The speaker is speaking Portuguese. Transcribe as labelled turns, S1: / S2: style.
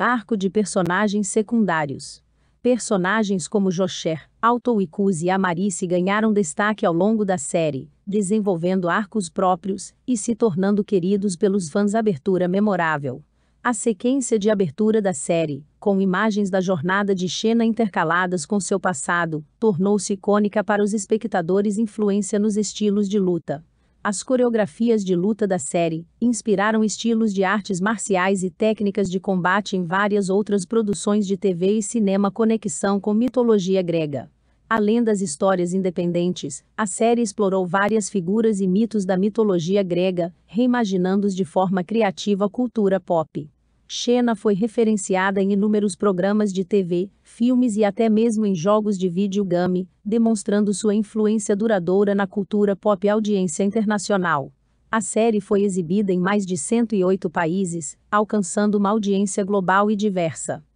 S1: Arco de personagens secundários. Personagens como Josher, Alto Icus e Amarice ganharam destaque ao longo da série, desenvolvendo arcos próprios e se tornando queridos pelos fãs. Abertura memorável. A sequência de abertura da série, com imagens da jornada de Xena intercaladas com seu passado, tornou-se icônica para os espectadores influência nos estilos de luta, as coreografias de luta da série inspiraram estilos de artes marciais e técnicas de combate em várias outras produções de TV e cinema conexão com mitologia grega. Além das histórias independentes, a série explorou várias figuras e mitos da mitologia grega, reimaginando-os de forma criativa a cultura pop. Xena foi referenciada em inúmeros programas de TV, filmes e até mesmo em jogos de videogame, demonstrando sua influência duradoura na cultura pop e audiência internacional. A série foi exibida em mais de 108 países, alcançando uma audiência global e diversa.